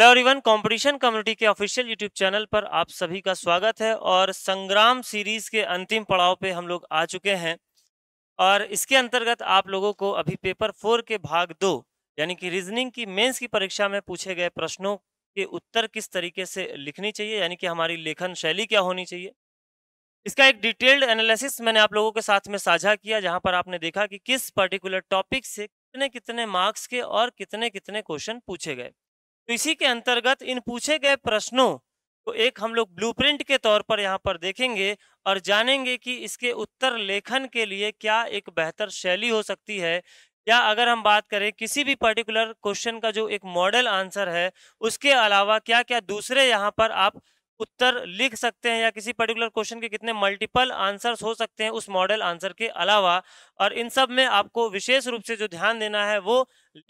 Hello everyone competition community के official YouTube channel पर आप सभी का स्वागत है और संग्राम सीरीज के अंतिम पड़ाव पे हम लोग आ चुके हैं और इसके अंतर्गत आप लोगों को अभी पेपर फोर के भाग दो यानी कि रीजनिंग की मेंस की परीक्षा में पूछे गए प्रश्नों के उत्तर किस तरीके से लिखनी चाहिए यानी कि हमारी लेखन शैली क्या होनी चाहिए इसका एक डिटेल्ड एनालिसिस मैंने आप लोगों के साथ में साझा किया जहां पर आपने देखा कि किस पर्टिकुलर टॉपिक से कितने कितने मार्क्स के और कितने कितने क्वेश्चन पूछे गए तो इसी के अंतर्गत इन पूछे गए प्रश्नों को एक हम लोग ब्लू के तौर पर यहाँ पर देखेंगे और जानेंगे कि इसके उत्तर लेखन के लिए क्या एक बेहतर शैली हो सकती है या अगर हम बात करें किसी भी पर्टिकुलर क्वेश्चन का जो एक मॉडल आंसर है उसके अलावा क्या क्या दूसरे यहाँ पर आप उत्तर लिख सकते हैं या किसी पर्टिकुलर क्वेश्चन के कितने मल्टीपल आंसर्स हो सकते हैं उस मॉडल आंसर के अलावा और इन सब में आपको विशेष रूप से जो ध्यान देना है वो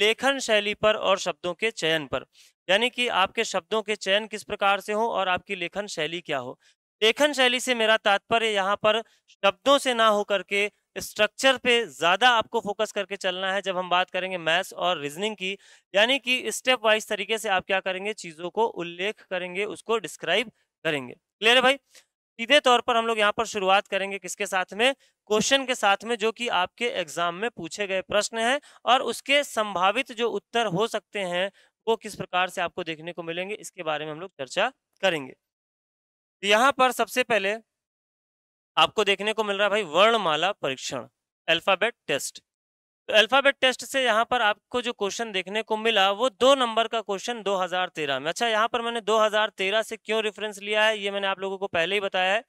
लेखन शैली पर और शब्दों के चयन पर यानी कि आपके शब्दों के चयन किस प्रकार से हो और आपकी लेखन शैली क्या हो लेखन शैली से मेरा तात्पर्य यहाँ पर शब्दों से ना होकर के स्ट्रक्चर पे ज़्यादा आपको फोकस करके चलना है जब हम बात करेंगे मैथ्स और रीजनिंग की यानी कि स्टेप वाइज तरीके से आप क्या करेंगे चीज़ों को उल्लेख करेंगे उसको डिस्क्राइब करेंगे क्लियर है भाई सीधे तौर पर हम लोग यहाँ पर शुरुआत करेंगे किसके साथ में क्वेश्चन के साथ में जो कि आपके एग्जाम में पूछे गए प्रश्न हैं और उसके संभावित जो उत्तर हो सकते हैं वो किस प्रकार से आपको देखने को मिलेंगे इसके बारे में हम लोग चर्चा करेंगे यहाँ पर सबसे पहले आपको देखने को मिल रहा है भाई वर्णमाला परीक्षण अल्फ़ाबेट टेस्ट तो अल्फ़ाबेट टेस्ट से यहाँ पर आपको जो क्वेश्चन देखने को मिला वो दो नंबर का क्वेश्चन 2013 में अच्छा यहाँ पर मैंने 2013 से क्यों रेफरेंस लिया है ये मैंने आप लोगों को पहले ही बताया है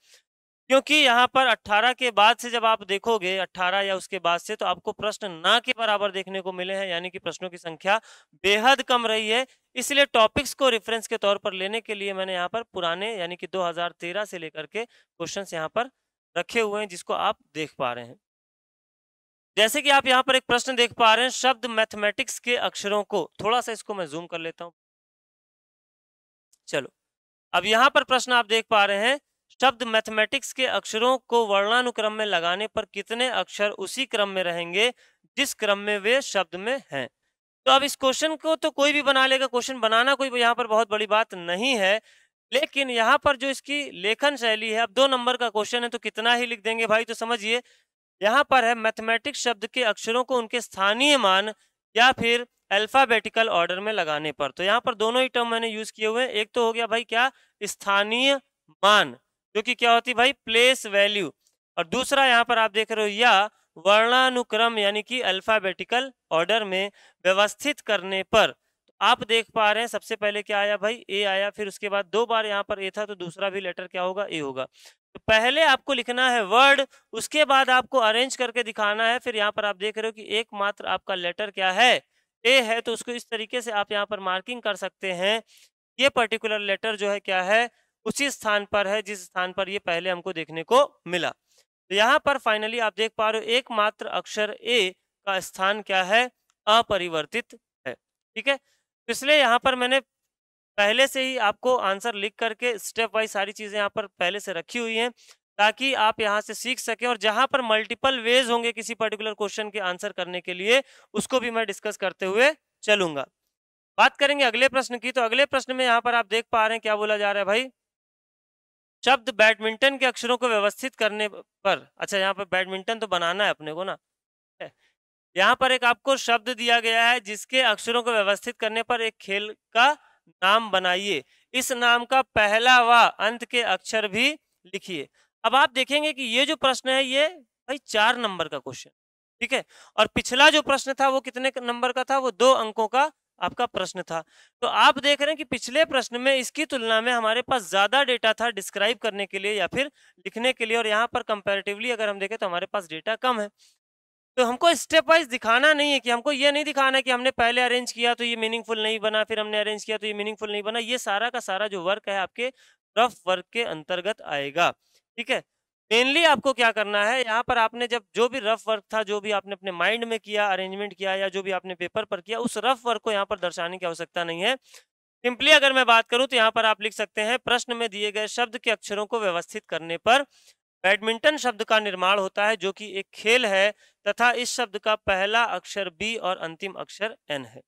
क्योंकि यहाँ पर 18 के बाद से जब आप देखोगे 18 या उसके बाद से तो आपको प्रश्न ना के बराबर देखने को मिले हैं यानी कि प्रश्नों की संख्या बेहद कम रही है इसलिए टॉपिक्स को रेफरेंस के तौर पर लेने के लिए मैंने यहाँ पर पुराने यानी कि 2013 से लेकर के क्वेश्चंस यहाँ पर रखे हुए हैं जिसको आप देख पा रहे हैं जैसे कि आप यहाँ पर एक प्रश्न देख पा रहे हैं शब्द मैथमेटिक्स के अक्षरों को थोड़ा सा इसको मैं जूम कर लेता हूँ चलो अब यहाँ पर प्रश्न आप देख पा रहे हैं शब्द मैथमेटिक्स के अक्षरों को वर्णानुक्रम में लगाने पर कितने अक्षर उसी क्रम में रहेंगे जिस क्रम में वे शब्द में हैं तो अब इस क्वेश्चन को तो कोई भी बना लेगा क्वेश्चन बनाना कोई यहाँ पर बहुत बड़ी बात नहीं है लेकिन यहाँ पर जो इसकी लेखन शैली है अब दो नंबर का क्वेश्चन है तो कितना ही लिख देंगे भाई तो समझिए यहाँ पर है मैथमेटिक्स शब्द के अक्षरों को उनके स्थानीय मान या फिर अल्फ़ाबेटिकल ऑर्डर में लगाने पर तो यहाँ पर दोनों ही टर्म मैंने यूज़ किए हुए हैं एक तो हो गया भाई क्या स्थानीय मान जो कि क्या होती भाई प्लेस वैल्यू और दूसरा यहाँ पर आप देख रहे हो या वर्णानुक्रम यानी कि अल्फ़ाबेटिकल ऑर्डर में व्यवस्थित करने पर आप देख पा रहे हैं सबसे पहले क्या आया भाई ए आया फिर उसके बाद दो बार यहाँ पर ए था तो दूसरा भी लेटर क्या होगा ए होगा तो पहले आपको लिखना है वर्ड उसके बाद आपको अरेंज करके दिखाना है फिर यहाँ पर आप देख रहे हो कि एकमात्र आपका लेटर क्या है ए है तो उसको इस तरीके से आप यहाँ पर मार्किंग कर सकते हैं ये पर्टिकुलर लेटर जो है क्या है उसी स्थान पर है जिस स्थान पर ये पहले हमको देखने को मिला तो यहाँ पर फाइनली आप देख पा रहे हो एकमात्र अक्षर ए का स्थान क्या है अपरिवर्तित है ठीक है इसलिए यहाँ पर मैंने पहले से ही आपको आंसर लिख करके स्टेप वाइज सारी चीज़ें यहाँ पर पहले से रखी हुई हैं ताकि आप यहाँ से सीख सकें और जहाँ पर मल्टीपल वेज होंगे किसी पर्टिकुलर क्वेश्चन के आंसर करने के लिए उसको भी मैं डिस्कस करते हुए चलूंगा बात करेंगे अगले प्रश्न की तो अगले प्रश्न में यहाँ पर आप देख पा रहे हैं क्या बोला जा रहा है भाई शब्द बैडमिंटन के अक्षरों को व्यवस्थित करने पर अच्छा यहाँ पर बैडमिंटन तो बनाना है अपने को ना यहाँ पर एक आपको शब्द दिया गया है जिसके अक्षरों को व्यवस्थित करने पर एक खेल का नाम बनाइए इस नाम का पहला व अंत के अक्षर भी लिखिए अब आप देखेंगे कि ये जो प्रश्न है ये भाई चार नंबर का क्वेश्चन ठीक है और पिछला जो प्रश्न था वो कितने नंबर का था वो दो अंकों का आपका प्रश्न था तो आप देख रहे हैं कि पिछले प्रश्न में इसकी तुलना में हमारे पास ज़्यादा डेटा था डिस्क्राइब करने के लिए या फिर लिखने के लिए और यहाँ पर कंपेरेटिवली अगर हम देखें तो हमारे पास डेटा कम है तो हमको स्टेप वाइज दिखाना नहीं है कि हमको ये नहीं दिखाना है कि हमने पहले अरेंज किया तो ये मीनिंगफुल नहीं बना फिर हमने अरेंज किया तो ये मीनिंगफुल नहीं बना ये सारा का सारा जो वर्क है आपके रफ वर्क के अंतर्गत आएगा ठीक है मेनली आपको क्या करना है यहाँ पर आपने जब जो भी रफ वर्क था जो भी आपने अपने माइंड में किया अरेंजमेंट किया या जो भी आपने पेपर पर किया उस रफ वर्क को यहाँ पर दर्शाने की आवश्यकता नहीं है सिंपली अगर मैं बात करूँ तो यहाँ पर आप लिख सकते हैं प्रश्न में दिए गए शब्द के अक्षरों को व्यवस्थित करने पर बैडमिंटन शब्द का निर्माण होता है जो कि एक खेल है तथा इस शब्द का पहला अक्षर बी और अंतिम अक्षर एन है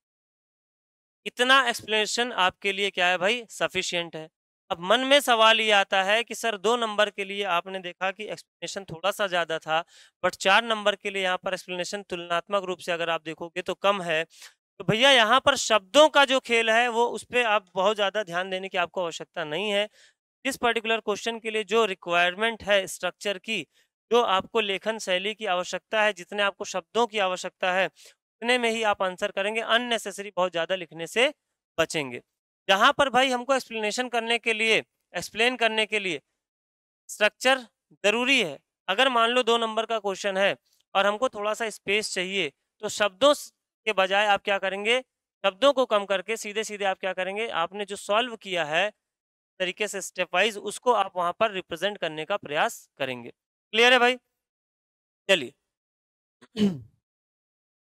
इतना एक्सप्लेनेशन आपके लिए क्या है भाई सफिशियंट है अब मन में सवाल ये आता है कि सर दो नंबर के लिए आपने देखा कि एक्सप्लेनेशन थोड़ा सा ज़्यादा था बट चार नंबर के लिए यहाँ पर एक्सप्लेनेशन तुलनात्मक रूप से अगर आप देखोगे तो कम है तो भैया यहाँ पर शब्दों का जो खेल है वो उस पर आप बहुत ज़्यादा ध्यान देने की आपको आवश्यकता नहीं है इस पर्टिकुलर क्वेश्चन के लिए जो रिक्वायरमेंट है स्ट्रक्चर की जो आपको लेखन शैली की आवश्यकता है जितने आपको शब्दों की आवश्यकता है उतने में ही आप आंसर करेंगे अननेसेसरी बहुत ज़्यादा लिखने से बचेंगे यहाँ पर भाई हमको एक्सप्लेनेशन करने के लिए एक्सप्लेन करने के लिए स्ट्रक्चर ज़रूरी है अगर मान लो दो नंबर का क्वेश्चन है और हमको थोड़ा सा स्पेस चाहिए तो शब्दों के बजाय आप क्या करेंगे शब्दों को कम करके सीधे सीधे आप क्या करेंगे आपने जो सॉल्व किया है तरीके से स्टेप वाइज उसको आप वहाँ पर रिप्रेजेंट करने का प्रयास करेंगे क्लियर है भाई चलिए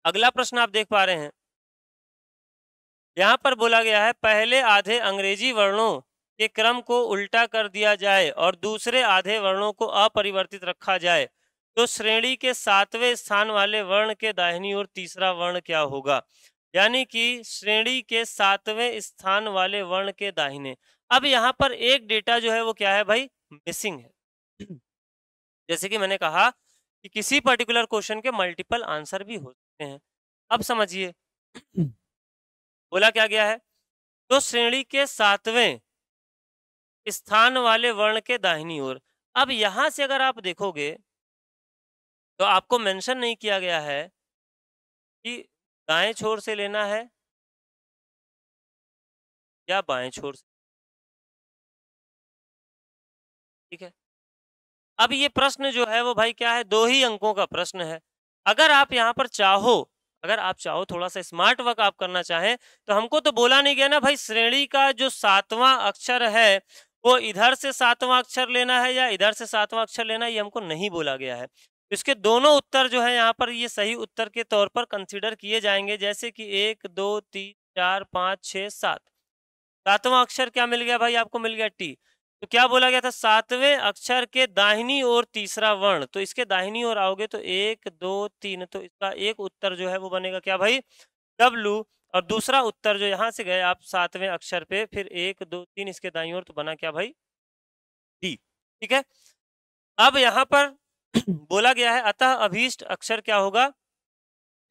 अगला प्रश्न आप देख पा रहे हैं यहाँ पर बोला गया है पहले आधे अंग्रेजी वर्णों के क्रम को उल्टा कर दिया जाए और दूसरे आधे वर्णों को अपरिवर्तित रखा जाए तो श्रेणी के सातवें स्थान वाले वर्ण के दाहिनी ओर तीसरा वर्ण क्या होगा यानी कि श्रेणी के सातवें स्थान वाले वर्ण के दाहिने अब यहाँ पर एक डेटा जो है वो क्या है भाई मिसिंग है जैसे कि मैंने कहा कि किसी पर्टिकुलर क्वेश्चन के मल्टीपल आंसर भी हो सकते हैं अब समझिए बोला क्या गया है तो श्रेणी के सातवें स्थान वाले वर्ण के दाहिनी ओर अब यहां से अगर आप देखोगे तो आपको मेंशन नहीं किया गया है कि दाएं छोर से लेना है या बाएं छोर से ठीक है अब ये प्रश्न जो है वो भाई क्या है दो ही अंकों का प्रश्न है अगर आप यहाँ पर चाहो अगर आप चाहो थोड़ा सा स्मार्ट वर्क आप करना चाहें तो हमको तो बोला नहीं गया ना भाई श्रेणी का जो सातवां अक्षर है वो इधर से सातवां अक्षर लेना है या इधर से सातवां अक्षर लेना ये हमको नहीं बोला गया है तो इसके दोनों उत्तर जो है यहाँ पर ये सही उत्तर के तौर पर कंसिडर किए जाएंगे जैसे कि एक दो तीन चार पाँच छः सात सातवां अक्षर क्या मिल गया भाई आपको मिल गया टी तो क्या बोला गया था सातवें अक्षर के दाहिनी ओर तीसरा वर्ण तो इसके दाहिनी ओर आओगे तो एक दो तीन तो इसका एक उत्तर जो है वो बनेगा क्या भाई डब्लू और दूसरा उत्तर जो यहाँ से गए आप सातवें अक्षर पे फिर एक दो तीन इसके दाई ओर तो बना क्या भाई डी ठीक है अब यहाँ पर बोला गया है अतः अभीष्ट अक्षर क्या होगा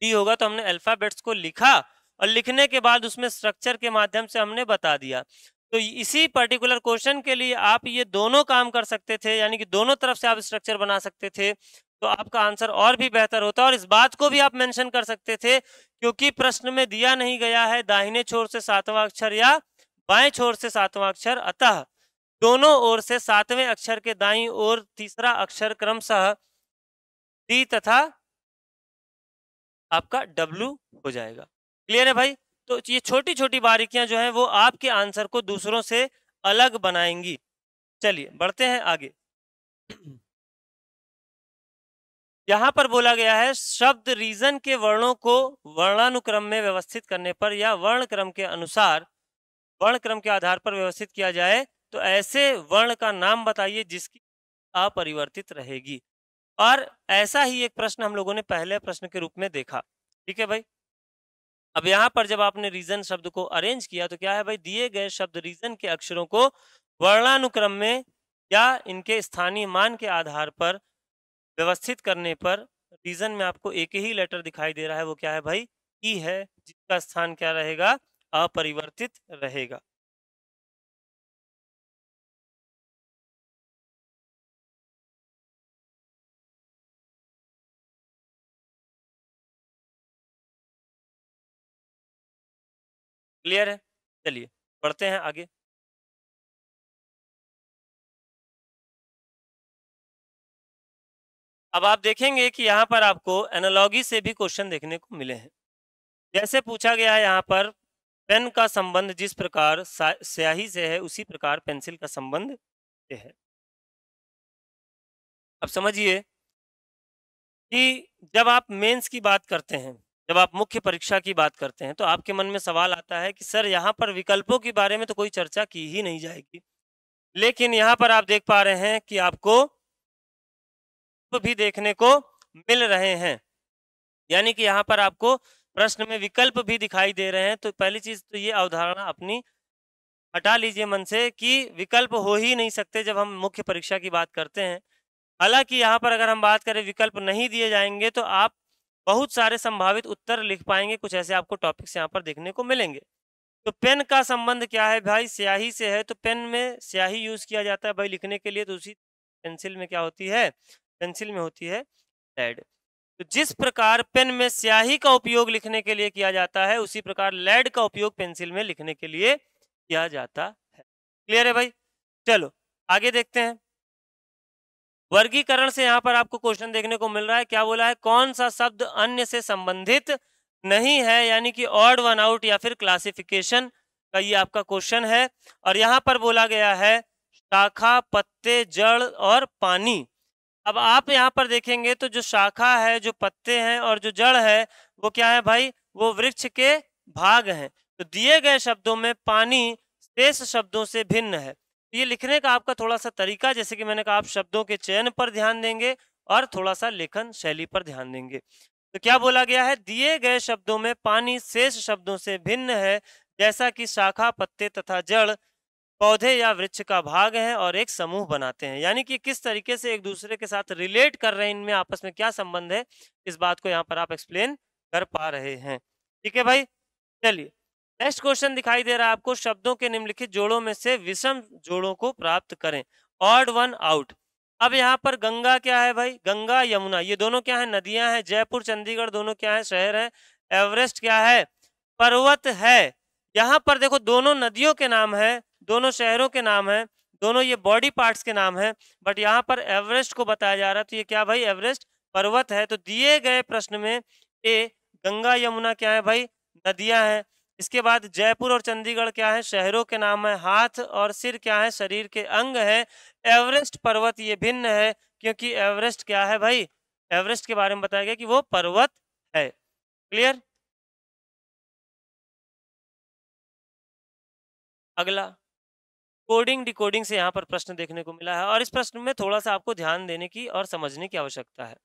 डी होगा तो हमने अल्फाबेट्स को लिखा और लिखने के बाद उसमें स्ट्रक्चर के माध्यम से हमने बता दिया तो इसी पर्टिकुलर क्वेश्चन के लिए आप ये दोनों काम कर सकते थे यानी कि दोनों तरफ से आप स्ट्रक्चर बना सकते थे तो आपका आंसर और भी बेहतर होता और इस बात को भी आप मेंशन कर सकते थे क्योंकि प्रश्न में दिया नहीं गया है दाहिने छोर से सातवां अक्षर या बाएं छोर से सातवां अक्षर अतः दोनों ओर से सातवें अक्षर के दाई ओर तीसरा अक्षर क्रमशः डी तथा आपका डब्लू हो जाएगा क्लियर है भाई तो ये छोटी छोटी बारीकियां जो हैं वो आपके आंसर को दूसरों से अलग बनाएंगी चलिए बढ़ते हैं आगे यहां पर बोला गया है शब्द रीजन के वर्णों को वर्णानुक्रम में व्यवस्थित करने पर या वर्ण क्रम के अनुसार वर्ण क्रम के आधार पर व्यवस्थित किया जाए तो ऐसे वर्ण का नाम बताइए जिसकी अपरिवर्तित रहेगी और ऐसा ही एक प्रश्न हम लोगों ने पहले प्रश्न के रूप में देखा ठीक है भाई अब यहाँ पर जब आपने रीजन शब्द को अरेंज किया तो क्या है भाई दिए गए शब्द रीजन के अक्षरों को वर्णानुक्रम में या इनके स्थानीय मान के आधार पर व्यवस्थित करने पर रीजन में आपको एक ही लेटर दिखाई दे रहा है वो क्या है भाई ई e है जिसका स्थान क्या रहेगा अपरिवर्तित रहेगा क्लियर है चलिए बढ़ते हैं आगे अब आप देखेंगे कि यहाँ पर आपको एनालॉगी से भी क्वेश्चन देखने को मिले हैं जैसे पूछा गया है यहाँ पर पेन का संबंध जिस प्रकार स्याही से है उसी प्रकार पेंसिल का संबंध से है अब समझिए कि जब आप मेंस की बात करते हैं जब आप मुख्य परीक्षा की बात करते हैं तो आपके मन में सवाल आता है कि सर यहाँ पर विकल्पों के बारे में तो कोई चर्चा की ही नहीं जाएगी लेकिन यहाँ पर आप देख पा रहे हैं कि आपको भी देखने को मिल रहे हैं यानी कि यहाँ पर आपको प्रश्न में विकल्प भी दिखाई दे रहे हैं तो पहली चीज तो ये अवधारणा अपनी हटा लीजिए मन से कि विकल्प हो ही नहीं सकते जब हम मुख्य परीक्षा की बात करते हैं हालांकि यहाँ पर अगर हम बात करें विकल्प नहीं दिए जाएंगे तो आप बहुत सारे संभावित उत्तर लिख पाएंगे कुछ ऐसे आपको टॉपिक्स यहाँ पर देखने को मिलेंगे तो पेन का संबंध क्या है भाई स्याही से है तो पेन में स्याही यूज किया जाता है भाई लिखने के लिए तो उसी पेंसिल में क्या होती है पेंसिल में होती है लेड तो जिस प्रकार पेन में स्याही का उपयोग लिखने के लिए किया जाता है उसी प्रकार लेड का उपयोग पेंसिल में लिखने के लिए किया जाता है क्लियर है भाई चलो आगे देखते हैं वर्गीकरण से यहाँ पर आपको क्वेश्चन देखने को मिल रहा है क्या बोला है कौन सा शब्द अन्य से संबंधित नहीं है यानी कि ऑर्ड वन आउट या फिर क्लासिफिकेशन का ये आपका क्वेश्चन है और यहाँ पर बोला गया है शाखा पत्ते जड़ और पानी अब आप यहाँ पर देखेंगे तो जो शाखा है जो पत्ते हैं और जो जड़ है वो क्या है भाई वो वृक्ष के भाग हैं तो दिए गए शब्दों में पानी शेष शब्दों से भिन्न है ये लिखने का आपका थोड़ा सा तरीका जैसे कि मैंने कहा आप शब्दों के चयन पर ध्यान देंगे और थोड़ा सा लेखन शैली पर ध्यान देंगे तो क्या बोला गया है दिए गए शब्दों में पानी शेष शब्दों से भिन्न है जैसा कि शाखा पत्ते तथा जड़ पौधे या वृक्ष का भाग है और एक समूह बनाते हैं यानी कि किस तरीके से एक दूसरे के साथ रिलेट कर रहे हैं इनमें आपस में क्या संबंध है इस बात को यहाँ पर आप एक्सप्लेन कर पा रहे हैं ठीक है भाई चलिए नेक्स्ट क्वेश्चन दिखाई दे रहा है आपको शब्दों के निम्नलिखित जोड़ों में से विषम जोड़ों को प्राप्त करें ऑड वन आउट अब यहाँ पर गंगा क्या है भाई गंगा यमुना ये दोनों क्या है नदियां हैं जयपुर चंडीगढ़ दोनों क्या है शहर है एवरेस्ट क्या है पर्वत है यहाँ पर देखो दोनों नदियों के नाम है दोनों शहरों के नाम है दोनों ये बॉडी पार्ट्स के नाम है बट यहाँ पर एवरेस्ट को बताया जा रहा है तो ये क्या भाई एवरेस्ट पर्वत है तो दिए गए प्रश्न में ए गंगा यमुना क्या है भाई नदियां हैं इसके बाद जयपुर और चंडीगढ़ क्या है शहरों के नाम है हाथ और सिर क्या है शरीर के अंग है एवरेस्ट पर्वत ये भिन्न है क्योंकि एवरेस्ट क्या है भाई एवरेस्ट के बारे में बताया गया कि वो पर्वत है क्लियर अगला कोडिंग डिकोडिंग से यहाँ पर प्रश्न देखने को मिला है और इस प्रश्न में थोड़ा सा आपको ध्यान देने की और समझने की आवश्यकता है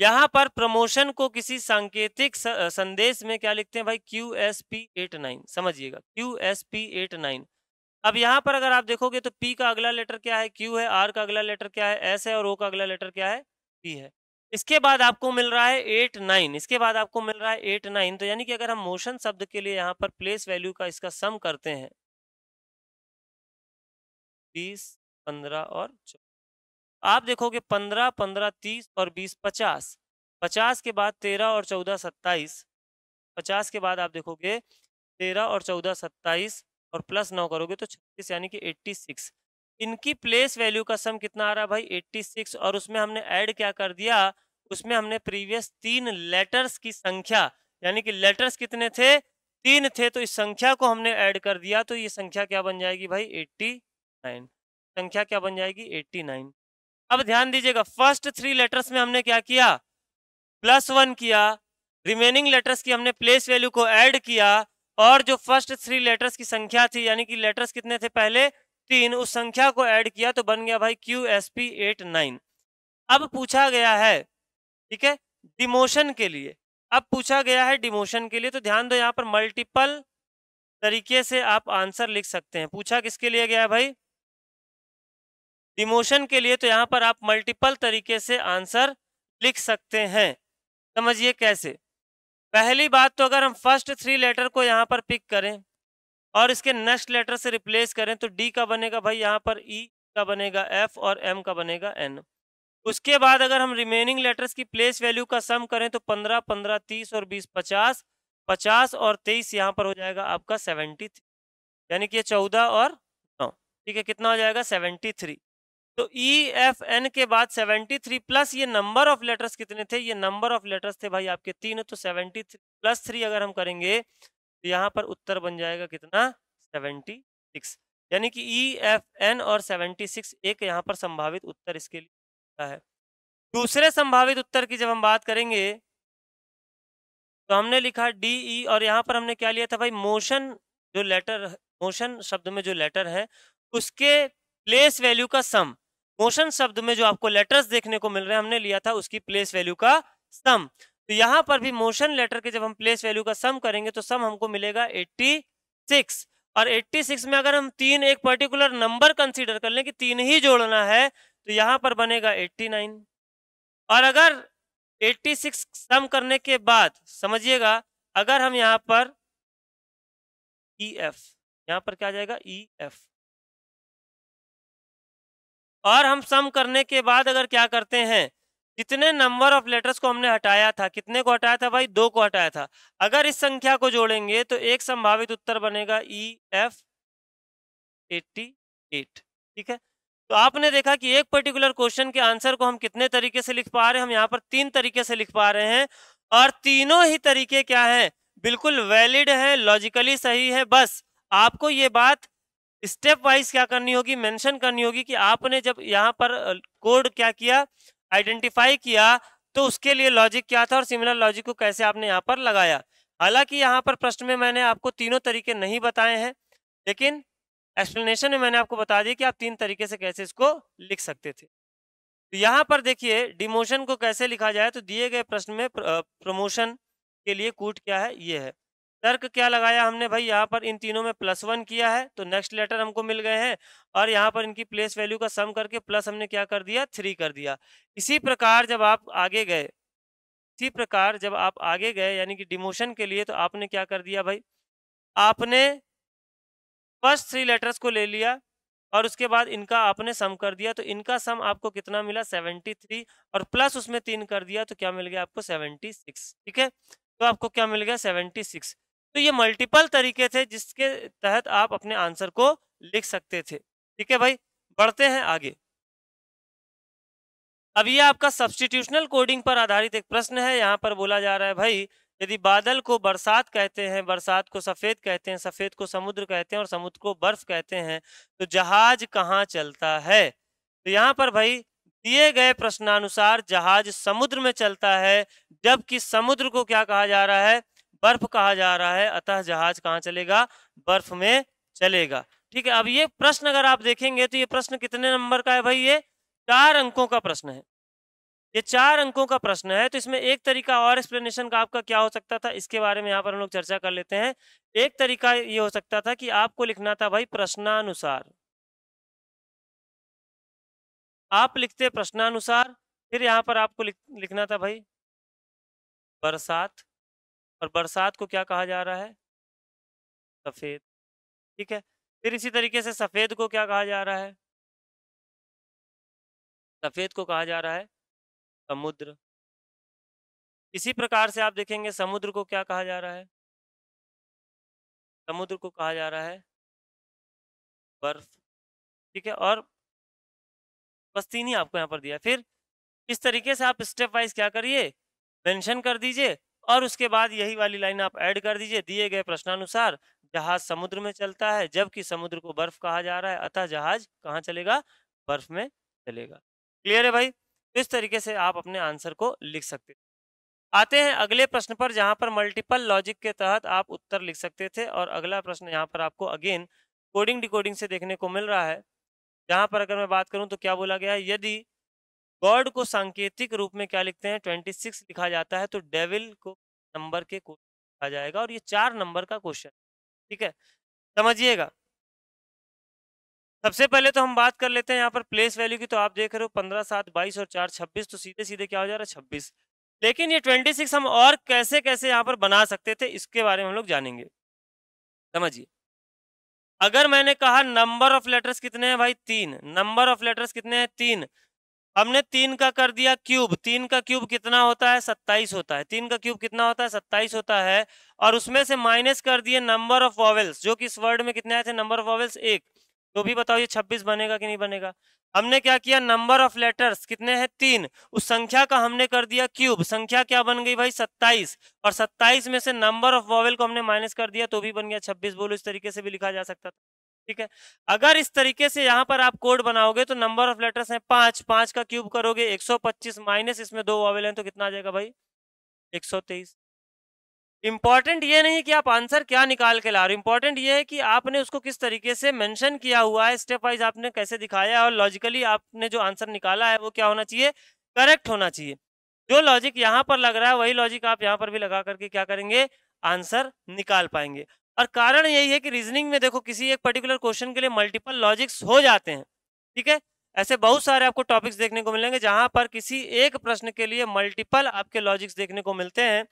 यहाँ पर प्रमोशन को किसी सांकेतिक संदेश में क्या लिखते हैं भाई Q S P eight nine समझिएगा Q S P eight nine अब यहाँ पर अगर आप देखोगे तो पी का अगला लेटर क्या है क्यू है आर का अगला लेटर क्या है एस है और ओ का अगला लेटर क्या है पी है इसके बाद आपको मिल रहा है एट नाइन इसके बाद आपको मिल रहा है एट नाइन तो यानी कि अगर हम मोशन शब्द के लिए यहाँ पर प्लेस वैल्यू का इसका सम करते हैं बीस पंद्रह और आप देखोगे पंद्रह पंद्रह तीस और बीस पचास पचास के बाद तेरह और चौदह सत्ताईस पचास के बाद आप देखोगे तेरह और चौदह सत्ताईस और प्लस नौ करोगे तो छत्तीस यानी कि एट्टी सिक्स इनकी प्लेस वैल्यू का सम कितना आ रहा है भाई एट्टी सिक्स और उसमें हमने ऐड क्या कर दिया उसमें हमने प्रीवियस तीन लेटर्स की संख्या यानी कि लेटर्स कितने थे तीन थे तो इस संख्या को हमने ऐड कर दिया तो ये संख्या क्या बन जाएगी भाई एट्टी नाइन संख्या क्या बन जाएगी एट्टी नाइन अब ध्यान दीजिएगा फर्स्ट थ्री लेटर्स में हमने क्या किया प्लस वन किया रिमेनिंग लेटर्स की हमने प्लेस वैल्यू को ऐड किया और जो फर्स्ट थ्री लेटर्स की संख्या थी यानी कि लेटर्स कितने थे पहले तीन उस संख्या को ऐड किया तो बन गया भाई Q S P eight nine अब पूछा गया है ठीक है डिमोशन के लिए अब पूछा गया है डिमोशन के लिए तो ध्यान दो यहाँ पर मल्टीपल तरीके से आप आंसर लिख सकते हैं पूछा किसके लिए गया है भाई डिमोशन के लिए तो यहाँ पर आप मल्टीपल तरीके से आंसर लिख सकते हैं समझिए कैसे पहली बात तो अगर हम फर्स्ट थ्री लेटर को यहाँ पर पिक करें और इसके नेक्स्ट लेटर से रिप्लेस करें तो डी का बनेगा भाई यहाँ पर ई e का बनेगा एफ और एम का बनेगा एन उसके बाद अगर हम रिमेनिंग लेटर्स की प्लेस वैल्यू का सम करें तो पंद्रह पंद्रह तीस और बीस पचास पचास और तेईस यहाँ पर हो जाएगा आपका सेवेंटी थ्री यानी कि चौदह और नौ ठीक है कितना हो जाएगा सेवेंटी थ्री तो ई एफ एन के बाद 73 प्लस ये नंबर ऑफ लेटर्स कितने थे ये नंबर ऑफ लेटर्स थे भाई आपके तीन तो 73 प्लस थ्री अगर हम करेंगे तो यहाँ पर उत्तर बन जाएगा कितना 76 यानी कि ई एफ एन और 76 एक यहाँ पर संभावित उत्तर इसके लिए है दूसरे संभावित उत्तर की जब हम बात करेंगे तो हमने लिखा डी ई e और यहाँ पर हमने क्या लिया था भाई मोशन जो लेटर मोशन शब्द में जो लेटर है उसके प्लेस वैल्यू का सम मोशन शब्द में जो आपको लेटर्स देखने को मिल रहे हैं हमने लिया था उसकी प्लेस वैल्यू का सम तो यहां पर भी मोशन लेटर के जब हम प्लेस वैल्यू का सम करेंगे तो सम हमको मिलेगा 86 और 86 में अगर हम तीन एक पर्टिकुलर नंबर कंसीडर कर लें कि तीन ही जोड़ना है तो यहां पर बनेगा 89 और अगर 86 सम करने के बाद समझिएगा अगर हम यहाँ पर ई e एफ यहाँ पर क्या आ जाएगा ई e एफ और हम सम करने के बाद अगर क्या करते हैं कितने नंबर ऑफ लेटर्स को हमने हटाया था कितने को हटाया था भाई दो को हटाया था अगर इस संख्या को जोड़ेंगे तो एक संभावित उत्तर बनेगा ई एफ एट्टी एट ठीक है तो आपने देखा कि एक पर्टिकुलर क्वेश्चन के आंसर को हम कितने तरीके से लिख पा रहे हैं हम यहाँ पर तीन तरीके से लिख पा रहे हैं और तीनों ही तरीके क्या हैं बिल्कुल वैलिड है लॉजिकली सही है बस आपको ये बात स्टेप वाइज क्या करनी होगी मेंशन करनी होगी कि आपने जब यहाँ पर कोड क्या किया आइडेंटिफाई किया तो उसके लिए लॉजिक क्या था और सिमिलर लॉजिक को कैसे आपने यहाँ पर लगाया हालांकि यहाँ पर प्रश्न में मैंने आपको तीनों तरीके नहीं बताए हैं लेकिन एक्सप्लेनेशन में मैंने आपको बता दिया कि आप तीन तरीके से कैसे इसको लिख सकते थे तो यहाँ पर देखिए डिमोशन को कैसे लिखा जाए तो दिए गए प्रश्न में प्र, के लिए कूट क्या है ये है तर्क क्या लगाया हमने भाई यहाँ पर इन तीनों में प्लस वन किया है तो नेक्स्ट लेटर हमको मिल गए हैं और यहाँ पर इनकी प्लेस वैल्यू का सम करके प्लस हमने क्या कर दिया थ्री कर दिया इसी प्रकार जब आप आगे गए इसी प्रकार जब आप आगे गए यानी कि डिमोशन के लिए तो आपने क्या कर दिया भाई आपने फर्स्ट थ्री लेटर्स को ले लिया और उसके बाद इनका आपने सम कर दिया तो इनका सम आपको कितना मिला सेवेंटी थ्री और प्लस उसमें तीन कर दिया तो क्या मिल गया आपको सेवेंटी सिक्स ठीक है तो आपको क्या मिल गया सेवेंटी सिक्स तो ये मल्टीपल तरीके थे जिसके तहत आप अपने आंसर को लिख सकते थे ठीक है भाई बढ़ते हैं आगे अब ये आपका सब्सटीट्यूशनल कोडिंग पर आधारित एक प्रश्न है यहाँ पर बोला जा रहा है भाई यदि बादल को बरसात कहते हैं बरसात को सफ़ेद कहते हैं सफ़ेद को समुद्र कहते हैं और समुद्र को बर्फ कहते हैं तो जहाज कहाँ चलता है तो यहाँ पर भाई दिए गए प्रश्नानुसार जहाज समुद्र में चलता है जबकि समुद्र को क्या कहा जा रहा है बर्फ कहा जा रहा है अतः जहाज कहाँ चलेगा बर्फ में चलेगा ठीक है अब ये प्रश्न अगर आप देखेंगे तो ये प्रश्न कितने नंबर का है भाई ये चार अंकों का प्रश्न है ये चार अंकों का प्रश्न है तो इसमें एक तरीका और एक्सप्लेनेशन का आपका क्या हो सकता था इसके बारे में यहाँ पर हम लोग चर्चा कर लेते हैं एक तरीका ये हो सकता था कि आपको लिखना था भाई प्रश्नानुसार आप लिखते प्रश्नानुसार फिर यहाँ पर आपको लिख, लिखना था भाई बरसात और बरसात को क्या कहा जा रहा है सफ़ेद ठीक है फिर इसी तरीके से सफ़ेद को क्या कहा जा रहा है सफ़ेद को कहा जा रहा है समुद्र इसी प्रकार से आप देखेंगे समुद्र को क्या कहा जा रहा है समुद्र को कहा जा रहा है बर्फ ठीक है और पस्तीनी आपको यहाँ पर दिया फिर इस तरीके से आप स्टेप वाइज क्या करिए मेंशन कर दीजिए और उसके बाद यही वाली लाइन आप ऐड कर दीजिए दिए गए प्रश्नानुसार जहाज समुद्र में चलता है जबकि समुद्र को बर्फ कहा जा रहा है अतः जहाज कहाँ चलेगा बर्फ में चलेगा क्लियर है भाई तो इस तरीके से आप अपने आंसर को लिख सकते आते हैं अगले प्रश्न पर जहाँ पर मल्टीपल लॉजिक के तहत आप उत्तर लिख सकते थे और अगला प्रश्न यहाँ पर आपको अगेन कोडिंग डिकोडिंग से देखने को मिल रहा है जहाँ पर अगर मैं बात करूँ तो क्या बोला गया है यदि गॉड को सांकेतिक रूप में क्या लिखते हैं ट्वेंटी सिक्स लिखा जाता है तो डेविल को नंबर के क्वेश्चन लिखा जाएगा और ये चार नंबर का क्वेश्चन ठीक है समझिएगा सबसे पहले तो हम बात कर लेते हैं यहाँ पर प्लेस वैल्यू की तो आप देख रहे हो पंद्रह सात बाईस और चार छब्बीस तो सीधे सीधे क्या हो जा रहा है छब्बीस लेकिन ये ट्वेंटी सिक्स हम और कैसे कैसे यहाँ पर बना सकते थे इसके बारे में हम लोग जानेंगे समझिए अगर मैंने कहा नंबर ऑफ लेटर्स कितने हैं भाई तीन नंबर ऑफ लेटर्स कितने हैं तीन हमने तीन का कर दिया क्यूब तीन का क्यूब कितना होता है सत्ताईस होता है तीन का क्यूब कितना होता है सत्ताईस होता है और उसमें से माइनस कर दिए नंबर ऑफ वॉवेल्स जो कि इस वर्ड में कितने आए थे नंबर ऑफ वॉवेल्स एक तो भी बताओ ये छब्बीस बनेगा कि नहीं बनेगा हमने क्या किया नंबर ऑफ लेटर्स कितने हैं तीन उस संख्या का हमने कर दिया क्यूब संख्या क्या बन गई भाई सत्ताईस और सत्ताईस में से नंबर ऑफ वॉवेल को हमने माइनस कर दिया तो भी बन गया छब्बीस बोलो इस तरीके से भी लिखा जा सकता था ठीक है अगर इस तरीके से यहाँ पर आप कोड बनाओगे तो नंबर ऑफ लेटर्स हैं पांच पांच का क्यूब करोगे 125 माइनस इसमें दो वावेल हैं तो कितना आ जाएगा भाई 123 इंपॉर्टेंट ये नहीं कि आप आंसर क्या निकाल के ला रहे हो इंपॉर्टेंट ये है कि आपने उसको किस तरीके से मेंशन किया हुआ है स्टेप वाइज आपने कैसे दिखाया है और लॉजिकली आपने जो आंसर निकाला है वो क्या होना चाहिए करेक्ट होना चाहिए जो लॉजिक यहाँ पर लग रहा है वही लॉजिक आप यहाँ पर भी लगा करके क्या करेंगे आंसर निकाल पाएंगे और कारण यही है कि रीजनिंग में देखो किसी एक पर्टिकुलर क्वेश्चन के लिए मल्टीपल लॉजिक्स हो जाते हैं ठीक है ऐसे बहुत सारे आपको टॉपिक्स देखने को मिलेंगे जहां पर किसी एक प्रश्न के लिए मल्टीपल आपके लॉजिक्स देखने को मिलते हैं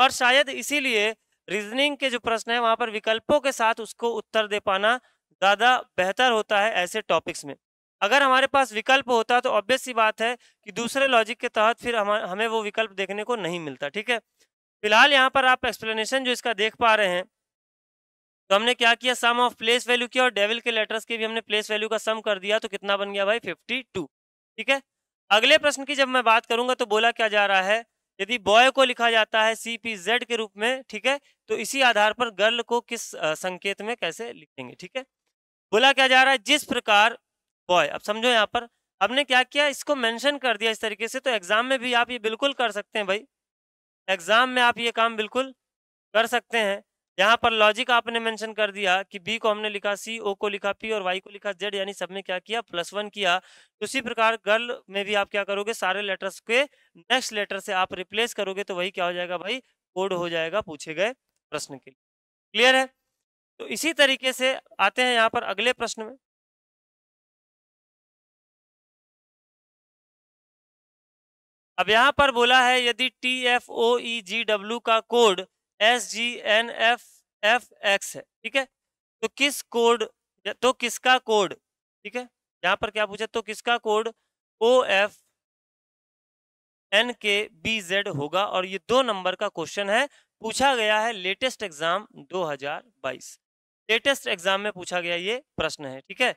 और शायद इसीलिए रीजनिंग के जो प्रश्न है वहां पर विकल्पों के साथ उसको उत्तर दे पाना ज़्यादा बेहतर होता है ऐसे टॉपिक्स में अगर हमारे पास विकल्प होता तो ऑब्वियस सी बात है कि दूसरे लॉजिक के तहत फिर हम हमें वो विकल्प देखने को नहीं मिलता ठीक है फिलहाल यहाँ पर आप एक्सप्लेनेशन जो इसका देख पा रहे हैं तो हमने क्या किया सम ऑफ प्लेस वैल्यू किया और डेविल के लेटर्स के भी हमने प्लेस वैल्यू का सम कर दिया तो कितना बन गया भाई फिफ्टी टू ठीक है अगले प्रश्न की जब मैं बात करूंगा तो बोला क्या जा रहा है यदि बॉय को लिखा जाता है सी पी जेड के रूप में ठीक है तो इसी आधार पर गर्ल को किस संकेत में कैसे लिखेंगे ठीक है बोला क्या जा रहा है जिस प्रकार बॉय अब समझो यहाँ पर हमने क्या किया इसको मेंशन कर दिया इस तरीके से तो एग्जाम में भी आप ये बिल्कुल कर सकते हैं भाई एग्जाम में आप ये काम बिल्कुल कर सकते हैं यहाँ पर लॉजिक आपने मेंशन कर दिया कि बी को हमने लिखा सी ओ को लिखा पी और वाई को लिखा जेड यानी सब में क्या किया प्लस वन किया उसी प्रकार गर्ल में भी आप क्या करोगे सारे लेटर्स के नेक्स्ट लेटर से आप रिप्लेस करोगे तो वही क्या हो जाएगा भाई कोड हो जाएगा पूछे गए प्रश्न के लिए क्लियर है तो इसी तरीके से आते हैं यहाँ पर अगले प्रश्न में अब यहाँ पर बोला है यदि T F O E G W का code S G N F F X है ठीक है तो किस कोड तो किसका कोड ठीक है यहाँ पर क्या पूछा तो किसका code O F N K B Z होगा और ये दो नंबर का क्वेश्चन है पूछा गया है लेटेस्ट एग्जाम 2022 लेटेस्ट एग्जाम में पूछा गया ये प्रश्न है ठीक है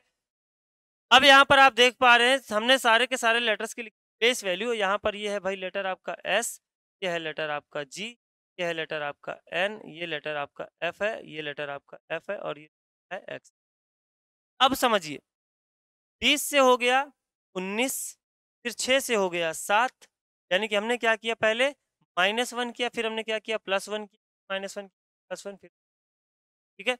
अब यहाँ पर आप देख पा रहे हैं हमने सारे के सारे लेटर्स के बेस वैल्यू यहाँ पर ये है भाई लेटर आपका एस ये है लेटर आपका जी ये है लेटर आपका एन ये लेटर आपका एफ है ये लेटर आपका एफ है और ये है एक्स अब समझिए बीस से हो गया उन्नीस फिर छः से हो गया सात यानी कि हमने क्या किया पहले माइनस वन किया फिर हमने क्या किया प्लस वन किया माइनस वन प्लस वन फिर ठीक है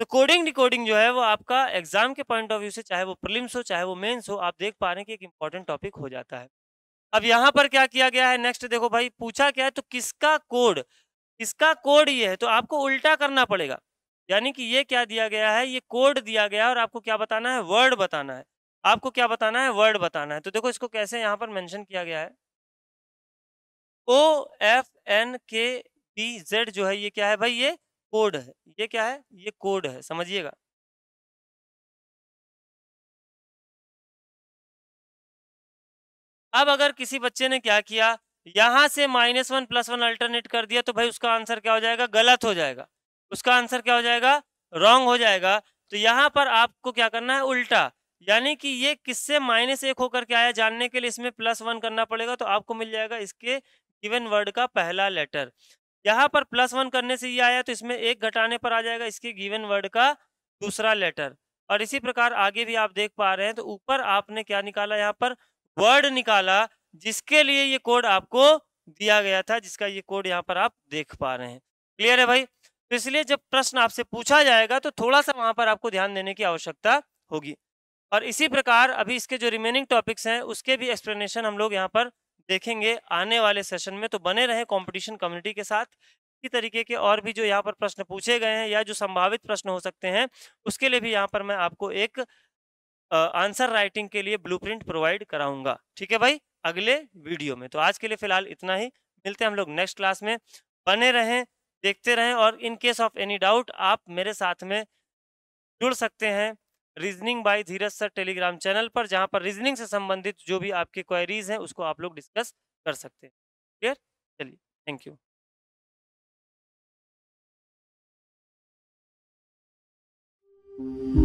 तो कोडिंग डिकोडिंग जो है वो आपका एग्जाम के पॉइंट ऑफ व्यू से चाहे वो प्रिलिम्स हो चाहे वो मेंस हो आप देख पा रहे हैं कि एक इंपॉर्टेंट टॉपिक हो जाता है अब यहां पर क्या किया गया है नेक्स्ट देखो भाई पूछा क्या है तो किसका कोड किसका कोड ये है तो आपको उल्टा करना पड़ेगा यानी कि ये क्या दिया गया है ये कोड दिया गया है और आपको क्या बताना है वर्ड बताना है आपको क्या बताना है वर्ड बताना है तो देखो इसको कैसे यहाँ पर मेंशन किया गया है O F N K B Z जो है ये क्या है भाई ये कोड है ये क्या है ये कोड है समझिएगा अब अगर किसी बच्चे ने क्या किया यहां से minus one plus one alternate कर दिया तो भाई उसका आंसर क्या हो जाएगा गलत हो जाएगा उसका आंसर क्या हो जाएगा रॉन्ग हो जाएगा तो यहाँ पर आपको क्या करना है उल्टा यानी कि ये किससे माइनस एक होकर के आया जानने के लिए इसमें प्लस वन करना पड़ेगा तो आपको मिल जाएगा इसके गिवन वर्ड का पहला लेटर यहाँ पर प्लस वन करने से ये आया तो इसमें एक घटाने पर आ जाएगा इसके गिवन वर्ड का दूसरा लेटर और इसी प्रकार आगे भी आप देख पा रहे हैं तो ऊपर आपने क्या निकाला यहाँ पर वर्ड निकाला जिसके लिए ये कोड आपको दिया गया था जिसका ये कोड यहाँ पर आप देख पा रहे हैं क्लियर है भाई तो इसलिए जब प्रश्न आपसे पूछा जाएगा तो थोड़ा सा वहां पर आपको ध्यान देने की आवश्यकता होगी और इसी प्रकार अभी इसके जो रिमेनिंग टॉपिक्स हैं उसके भी एक्सप्लेनेशन हम लोग यहाँ पर देखेंगे आने वाले सेशन में तो बने रहे कॉम्पिटिशन कम्युनिटी के साथ इसी तरीके के और भी जो यहाँ पर प्रश्न पूछे गए हैं या जो संभावित प्रश्न हो सकते हैं उसके लिए भी यहाँ पर मैं आपको एक आंसर राइटिंग के लिए प्रिंट प्रोवाइड कराऊंगा ठीक है भाई अगले वीडियो में तो आज के लिए फिलहाल इतना ही मिलते हैं हम लोग नेक्स्ट क्लास में बने रहें देखते रहें और in case of any doubt आप मेरे साथ में जुड़ सकते हैं reasoning by Dheeraj sir Telegram channel पर जहां पर रीजनिंग से संबंधित जो भी आपकी क्वेरीज हैं उसको आप लोग डिस्कस कर सकते हैं क्लियर चलिए थैंक यू Thank you.